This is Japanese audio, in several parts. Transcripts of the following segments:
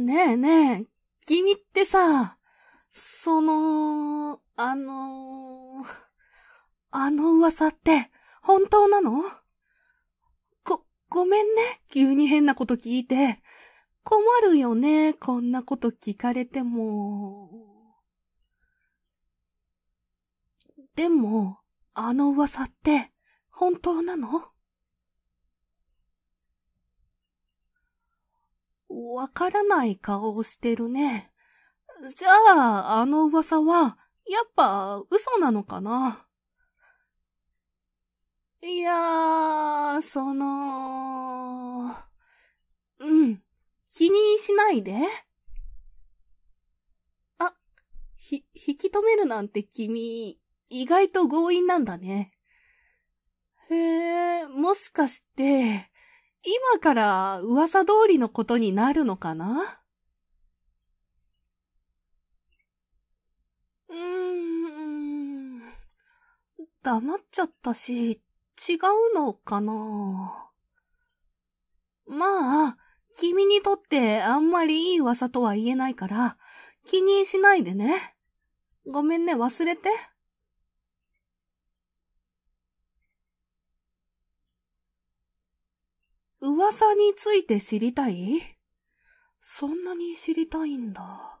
ねえねえ、君ってさ、その、あのー、あの噂って、本当なのご、ごめんね、急に変なこと聞いて。困るよね、こんなこと聞かれても。でも、あの噂って、本当なのわからない顔をしてるね。じゃあ、あの噂は、やっぱ、嘘なのかないやー、そのうん、気にしないで。あ、ひ、引き止めるなんて君、意外と強引なんだね。へえ、もしかして、今から噂通りのことになるのかなうーん、黙っちゃったし、違うのかなまあ、君にとってあんまりいい噂とは言えないから、気にしないでね。ごめんね、忘れて。噂について知りたいそんなに知りたいんだ。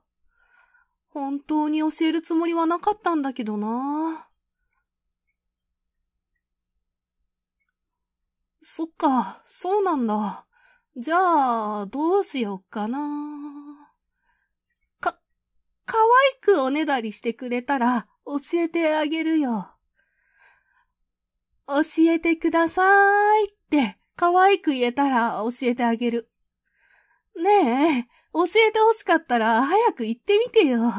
本当に教えるつもりはなかったんだけどな。そっか、そうなんだ。じゃあ、どうしようかな。か、可愛くおねだりしてくれたら教えてあげるよ。教えてくださいって可愛く言えたら教えてあげる。ねえ、教えて欲しかったら早く言ってみてよ。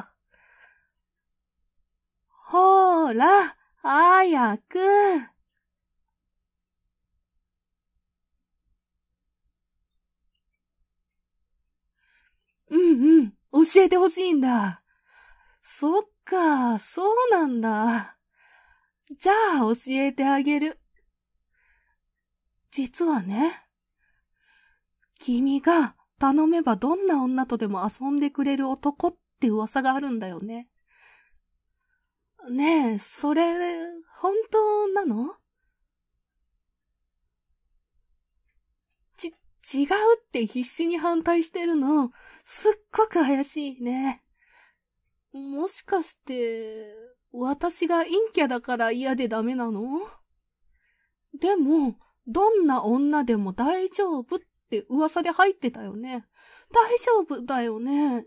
ほーら、早く。うんうん、教えて欲しいんだ。そっか、そうなんだ。じゃあ教えてあげる。実はね、君が頼めばどんな女とでも遊んでくれる男って噂があるんだよね。ねえ、それ、本当なのち、違うって必死に反対してるの、すっごく怪しいね。もしかして、私が陰キャだから嫌でダメなのでも、どんな女でも大丈夫って噂で入ってたよね。大丈夫だよね。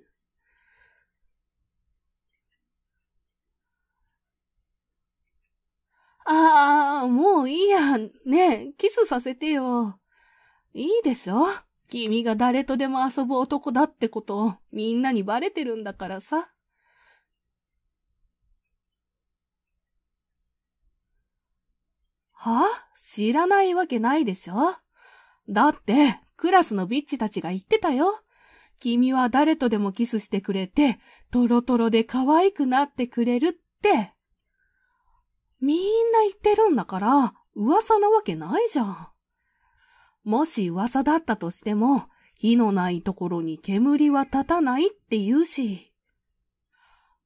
ああ、もういいや。ねえ、キスさせてよ。いいでしょ君が誰とでも遊ぶ男だってことをみんなにバレてるんだからさ。はあ知らないわけないでしょだって、クラスのビッチたちが言ってたよ。君は誰とでもキスしてくれて、トロトロで可愛くなってくれるって。みんな言ってるんだから、噂なわけないじゃん。もし噂だったとしても、火のないところに煙は立たないって言うし。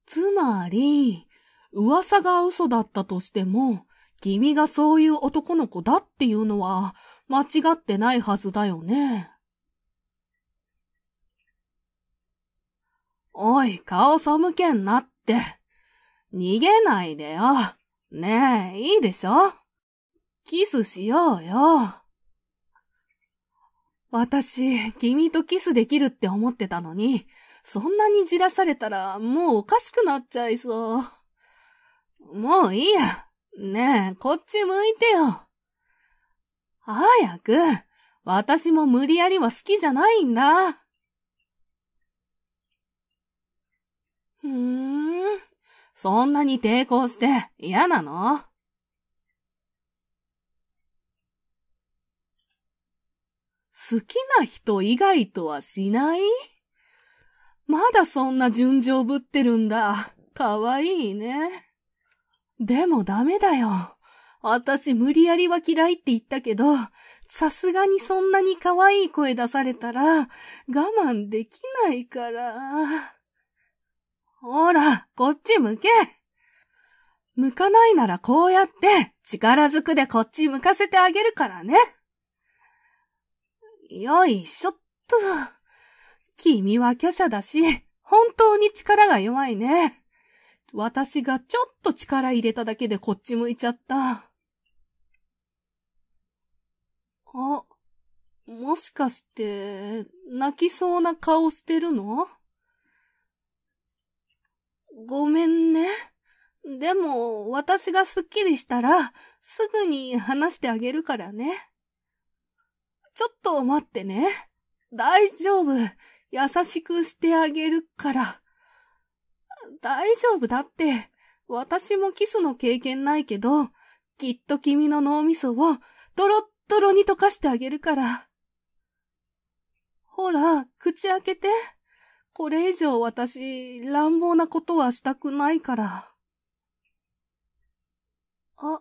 つまり、噂が嘘だったとしても、君がそういう男の子だっていうのは間違ってないはずだよね。おい、顔背けんなって。逃げないでよ。ねえ、いいでしょキスしようよ。私、君とキスできるって思ってたのに、そんなにじらされたらもうおかしくなっちゃいそう。もういいや。ねえ、こっち向いてよ。早く、私も無理やりは好きじゃないんだ。うーん、そんなに抵抗して嫌なの好きな人以外とはしないまだそんな純情ぶってるんだ。かわいいね。でもダメだよ。私無理やりは嫌いって言ったけど、さすがにそんなに可愛い声出されたら我慢できないから。ほら、こっち向け。向かないならこうやって力ずくでこっち向かせてあげるからね。よいしょっと。君は華奢だし、本当に力が弱いね。私がちょっと力入れただけでこっち向いちゃった。あ、もしかして、泣きそうな顔してるのごめんね。でも、私がスッキリしたら、すぐに話してあげるからね。ちょっと待ってね。大丈夫。優しくしてあげるから。大丈夫だって。私もキスの経験ないけど、きっと君の脳みそをドロッドロに溶かしてあげるから。ほら、口開けて。これ以上私、乱暴なことはしたくないから。あ、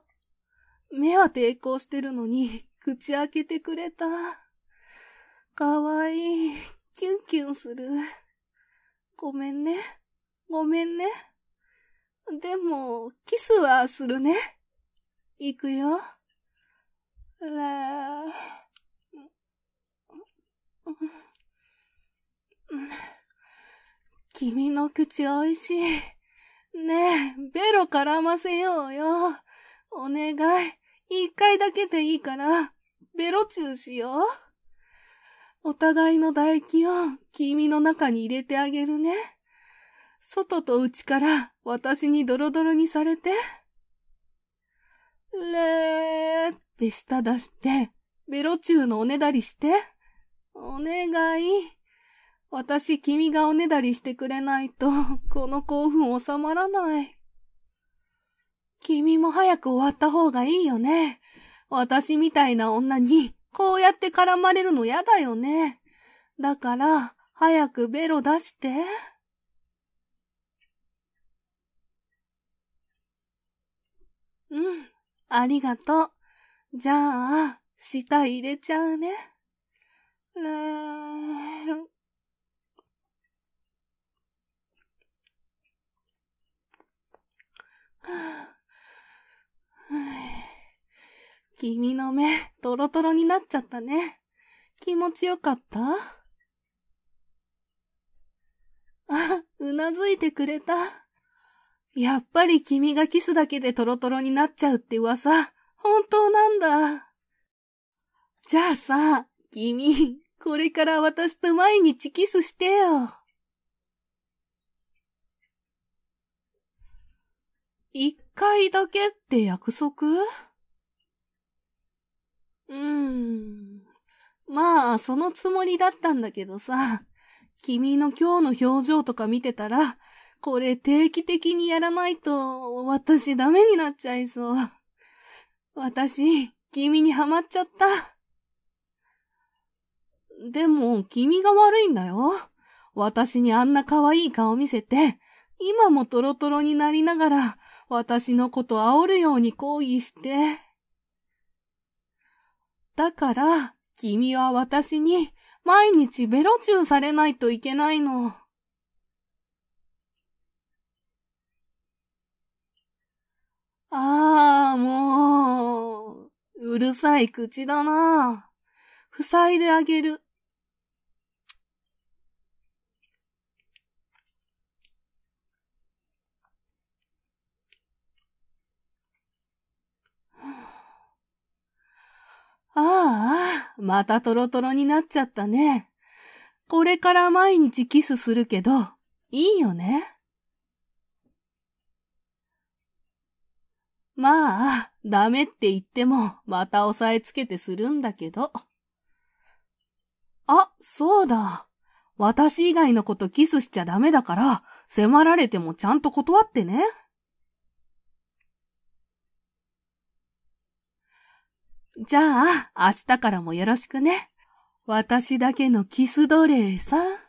目は抵抗してるのに、口開けてくれた。かわいい。キュンキュンする。ごめんね。ごめんね。でも、キスはするね。行くよ。ら君の口美味しい。ねえ、ベロ絡ませようよ。お願い。一回だけでいいから、ベロチューしよう。お互いの唾液を君の中に入れてあげるね。外と内から私にドロドロにされて、れーって舌出して、ベロチューのおねだりして、お願い。私君がおねだりしてくれないと、この興奮収まらない。君も早く終わった方がいいよね。私みたいな女に、こうやって絡まれるのやだよね。だから、早くベロ出して。うん、ありがとう。じゃあ、舌入れちゃうね。ルー君の目、トロトロになっちゃったね。気持ちよかったあ、うなずいてくれた。やっぱり君がキスだけでトロトロになっちゃうって噂、本当なんだ。じゃあさ、君、これから私と毎日キスしてよ。一回だけって約束うーん。まあ、そのつもりだったんだけどさ、君の今日の表情とか見てたら、これ定期的にやらないと、私ダメになっちゃいそう。私、君にはまっちゃった。でも、君が悪いんだよ。私にあんな可愛い顔見せて、今もトロトロになりながら、私のこと煽るように抗議して。だから、君は私に、毎日ベロチューされないといけないの。ああ、もう、うるさい口だな。塞いであげる。ああ、またトロトロになっちゃったね。これから毎日キスするけど、いいよね。まあ、ダメって言っても、また押さえつけてするんだけど。あ、そうだ。私以外のことキスしちゃダメだから、迫られてもちゃんと断ってね。じゃあ、明日からもよろしくね。私だけのキス奴隷さん。